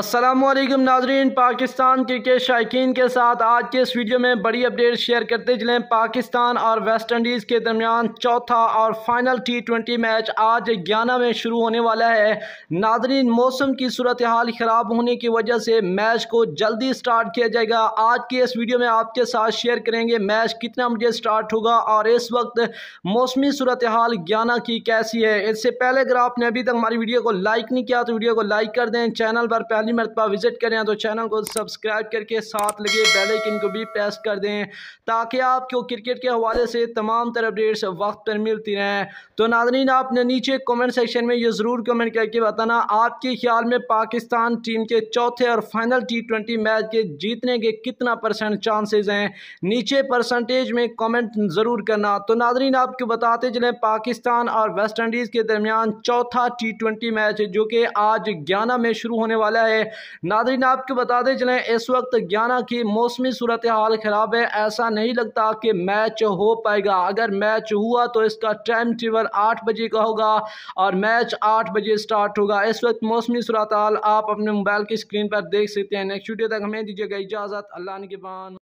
असलम नाजरीन पाकिस्तान क्रिकेट शायकीन के साथ आज के इस वीडियो में बड़ी अपडेट शेयर करते चलें पाकिस्तान और वेस्ट इंडीज़ के दरमियान चौथा और फाइनल टी ट्वेंटी मैच आज ग्यारह में शुरू होने वाला है नाजरीन मौसम की सूरत हाल ख़राब होने की वजह से मैच को जल्दी स्टार्ट किया जाएगा आज के इस वीडियो में आपके साथ शेयर करेंगे मैच कितना बजे स्टार्ट होगा और इस वक्त मौसमी सूरत हाल ग्यारह की कैसी है इससे पहले अगर आपने अभी तक हमारी वीडियो को लाइक नहीं किया तो वीडियो को लाइक कर दें चैनल पर पहले पहली मरतबा विज़िट करें तो चैनल को सब्सक्राइब करके साथ लगे बेलाइकन को भी प्रेस कर दें ताकि आपको क्रिकेट के हवाले से तमाम तर अपडेट्स वक्त पर मिलती रहें तो नाजरीन आपने नीचे कमेंट सेक्शन में ये ज़रूर कमेंट करके बताना आपके ख्याल में पाकिस्तान टीम के चौथे और फाइनल टी ट्वेंटी मैच के जीतने के कितना परसेंट चांसेज हैं नीचे परसेंटेज में कमेंट ज़रूर करना तो नाजरीन आपको बताते चलें पाकिस्तान और वेस्ट इंडीज़ के दरमियान चौथा टी ट्वेंटी मैच जो कि आज ग्यारह में शुरू होने वाला है है नादरीन आपको बताते चले इस वक्त ग्याना की मौसमी सूरत हाल ख़राब है ऐसा नहीं लगता कि मैच हो पाएगा अगर मैच हुआ तो इसका टाइम टेबल आठ बजे का होगा और मैच आठ बजे स्टार्ट होगा इस वक्त मौसमी सूरत हाल आप अपने मोबाइल की स्क्रीन पर देख सकते हैं नेक्स्ट वीडियो तक हमें दीजिएगा इजाज़त अल्लाह के बान